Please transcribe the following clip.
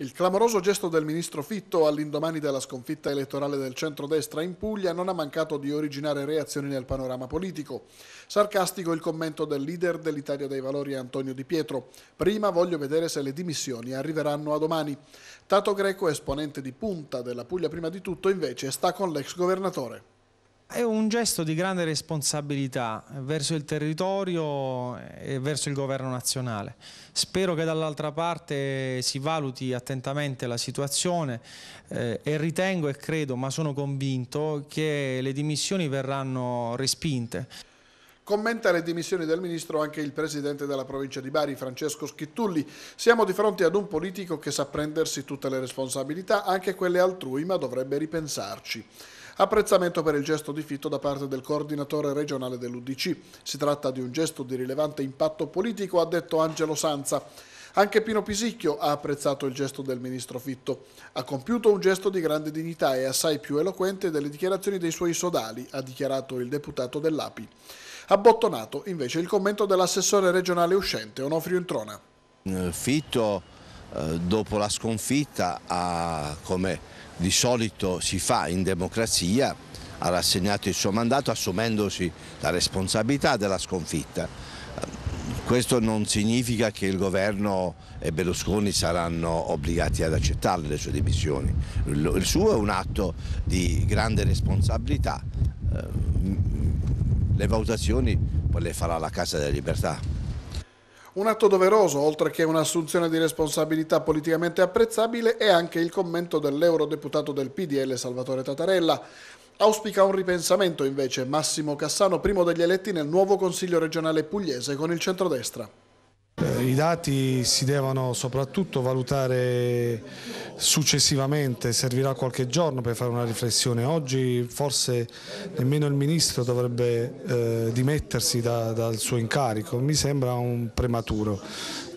Il clamoroso gesto del ministro Fitto all'indomani della sconfitta elettorale del centrodestra in Puglia non ha mancato di originare reazioni nel panorama politico. Sarcastico il commento del leader dell'Italia dei Valori Antonio Di Pietro. Prima voglio vedere se le dimissioni arriveranno a domani. Tato Greco, esponente di punta della Puglia prima di tutto, invece sta con l'ex governatore. È un gesto di grande responsabilità verso il territorio e verso il governo nazionale. Spero che dall'altra parte si valuti attentamente la situazione eh, e ritengo e credo, ma sono convinto, che le dimissioni verranno respinte. Commenta le dimissioni del ministro anche il presidente della provincia di Bari, Francesco Schittulli. Siamo di fronte ad un politico che sa prendersi tutte le responsabilità, anche quelle altrui, ma dovrebbe ripensarci. Apprezzamento per il gesto di fitto da parte del coordinatore regionale dell'Udc. Si tratta di un gesto di rilevante impatto politico, ha detto Angelo Sanza. Anche Pino Pisicchio ha apprezzato il gesto del ministro Fitto. Ha compiuto un gesto di grande dignità e assai più eloquente delle dichiarazioni dei suoi sodali, ha dichiarato il deputato dell'API. Abbottonato invece il commento dell'assessore regionale uscente Onofrio Introna. Eh, fitto eh, dopo la sconfitta ha, come di solito si fa in democrazia, ha rassegnato il suo mandato assumendosi la responsabilità della sconfitta. Eh, questo non significa che il governo e Berlusconi saranno obbligati ad accettare le sue dimissioni. Il suo è un atto di grande responsabilità. Eh, le valutazioni poi le farà la Casa della Libertà. Un atto doveroso, oltre che un'assunzione di responsabilità politicamente apprezzabile, è anche il commento dell'eurodeputato del PDL Salvatore Tatarella. Auspica un ripensamento invece Massimo Cassano, primo degli eletti nel nuovo Consiglio regionale pugliese con il centrodestra. Eh, I dati si devono soprattutto valutare successivamente, servirà qualche giorno per fare una riflessione. Oggi forse nemmeno il Ministro dovrebbe eh, dimettersi da, dal suo incarico, mi sembra un prematuro.